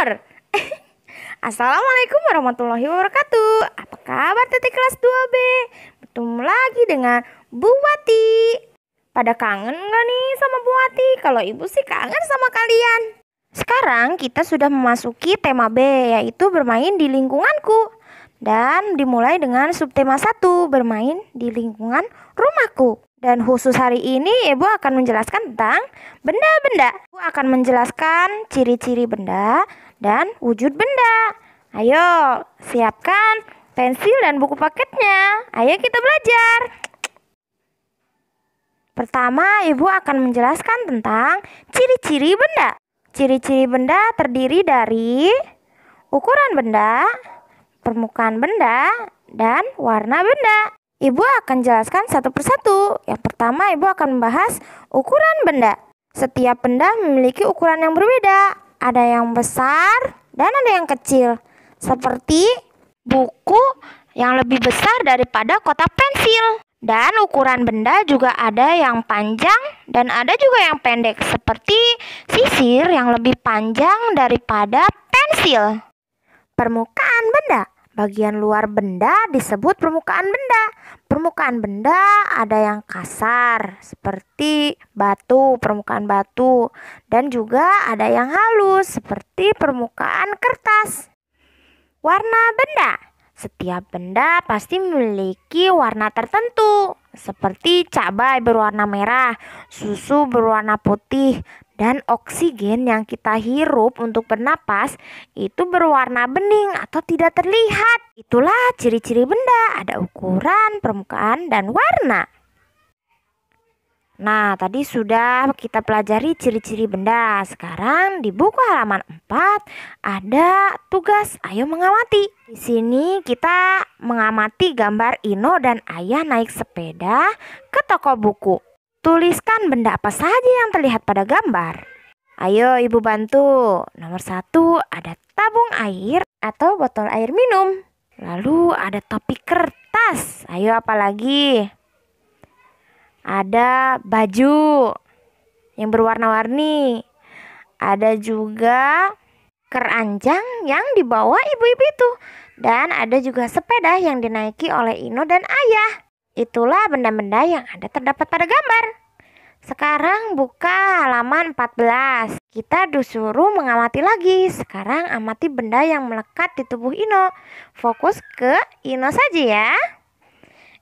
Junior. Assalamualaikum warahmatullahi wabarakatuh. Apa kabar Tete kelas 2B? Bertemu lagi dengan Bu Wati. Pada kangen nggak nih sama Bu Wati? Kalau ibu sih kangen sama kalian. Sekarang kita sudah memasuki tema B yaitu bermain di lingkunganku. Dan dimulai dengan subtema 1, bermain di lingkungan rumahku. Dan khusus hari ini Ibu akan menjelaskan tentang benda-benda. Ibu akan menjelaskan ciri-ciri benda, dan wujud benda. Ayo, siapkan pensil dan buku paketnya. Ayo kita belajar. Pertama, Ibu akan menjelaskan tentang ciri-ciri benda. Ciri-ciri benda terdiri dari ukuran benda, permukaan benda, dan warna benda. Ibu akan jelaskan satu persatu. Yang pertama, Ibu akan membahas ukuran benda. Setiap benda memiliki ukuran yang berbeda ada yang besar dan ada yang kecil, seperti buku yang lebih besar daripada kotak pensil. Dan ukuran benda juga ada yang panjang dan ada juga yang pendek, seperti sisir yang lebih panjang daripada pensil. Permukaan benda Bagian luar benda disebut permukaan benda. Permukaan benda ada yang kasar seperti batu, permukaan batu, dan juga ada yang halus seperti permukaan kertas. Warna benda. Setiap benda pasti memiliki warna tertentu, seperti cabai berwarna merah, susu berwarna putih, dan oksigen yang kita hirup untuk bernapas itu berwarna bening atau tidak terlihat. Itulah ciri-ciri benda, ada ukuran, permukaan, dan warna. Nah, tadi sudah kita pelajari ciri-ciri benda. Sekarang di buku halaman 4 ada tugas ayo mengamati. Di sini kita mengamati gambar Ino dan Ayah naik sepeda ke toko buku. Tuliskan benda apa saja yang terlihat pada gambar. Ayo ibu bantu. Nomor satu ada tabung air atau botol air minum. Lalu ada topi kertas. Ayo apa lagi? Ada baju yang berwarna-warni. Ada juga keranjang yang dibawa ibu-ibu itu. Dan ada juga sepeda yang dinaiki oleh Ino dan ayah. Itulah benda-benda yang ada terdapat pada gambar. Sekarang buka halaman 14. Kita disuruh mengamati lagi. Sekarang amati benda yang melekat di tubuh Ino. Fokus ke Ino saja ya.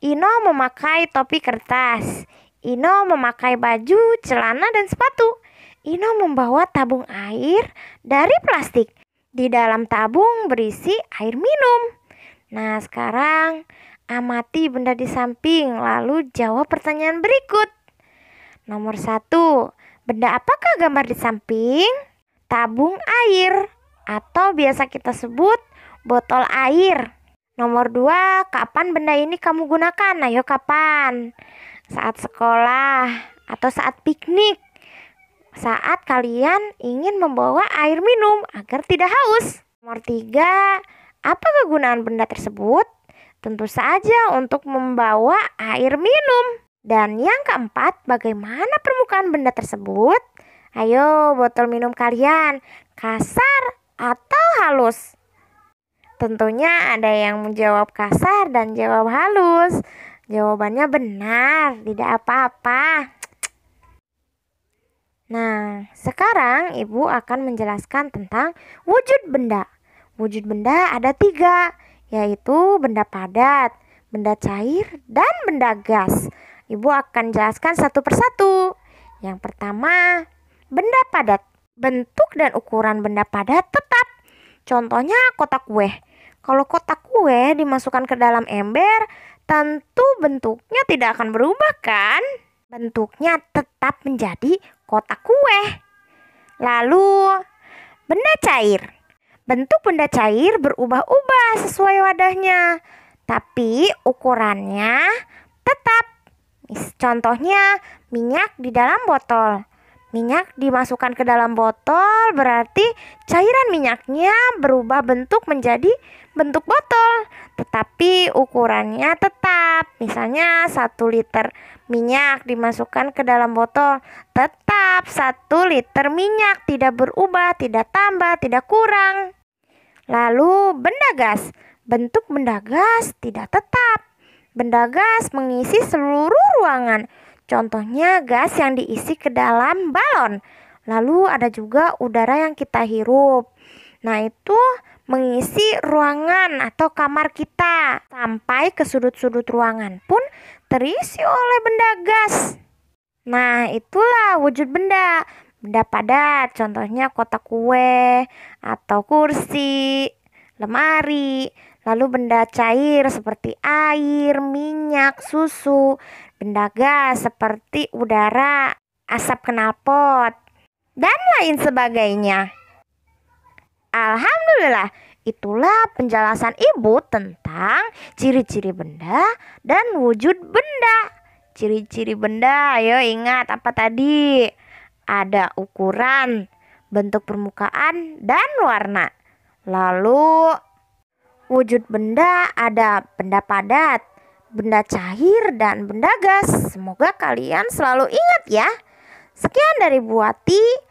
Ino memakai topi kertas. Ino memakai baju, celana, dan sepatu. Ino membawa tabung air dari plastik. Di dalam tabung berisi air minum. Nah, sekarang Amati benda di samping, lalu jawab pertanyaan berikut. Nomor satu, benda apakah gambar di samping? Tabung air atau biasa kita sebut botol air. Nomor dua, kapan benda ini kamu gunakan? Ayo kapan? Saat sekolah atau saat piknik? Saat kalian ingin membawa air minum agar tidak haus. Nomor tiga, apa kegunaan benda tersebut? Tentu saja untuk membawa air minum. Dan yang keempat, bagaimana permukaan benda tersebut? Ayo, botol minum kalian kasar atau halus? Tentunya ada yang menjawab kasar dan jawab halus. Jawabannya benar, tidak apa-apa. Nah, sekarang ibu akan menjelaskan tentang wujud benda. Wujud benda ada tiga, yaitu benda padat, benda cair, dan benda gas. Ibu akan jelaskan satu persatu. Yang pertama, benda padat. Bentuk dan ukuran benda padat tetap. Contohnya kotak kue. Kalau kotak kue dimasukkan ke dalam ember, tentu bentuknya tidak akan berubah kan? Bentuknya tetap menjadi kotak kue. Lalu, benda cair. Bentuk benda cair berubah-ubah sesuai wadahnya, tapi ukurannya tetap. Contohnya minyak di dalam botol. Minyak dimasukkan ke dalam botol berarti cairan minyaknya berubah bentuk menjadi bentuk botol tetapi ukurannya tetap. Misalnya 1 liter minyak dimasukkan ke dalam botol, tetap 1 liter minyak tidak berubah, tidak tambah, tidak kurang. Lalu benda gas. Bentuk benda gas tidak tetap. Benda gas mengisi seluruh ruangan. Contohnya gas yang diisi ke dalam balon. Lalu ada juga udara yang kita hirup. Nah, itu mengisi ruangan atau kamar kita sampai ke sudut-sudut ruangan pun terisi oleh benda gas. Nah, itulah wujud benda. Benda padat, contohnya kotak kue atau kursi, lemari, lalu benda cair seperti air, minyak, susu, benda gas seperti udara, asap knalpot, dan lain sebagainya. Alhamdulillah, itulah penjelasan ibu tentang ciri-ciri benda dan wujud benda. Ciri-ciri benda, ayo ingat apa tadi? Ada ukuran, bentuk permukaan, dan warna. Lalu, wujud benda ada benda padat, benda cair, dan benda gas. Semoga kalian selalu ingat ya. Sekian dari Buati.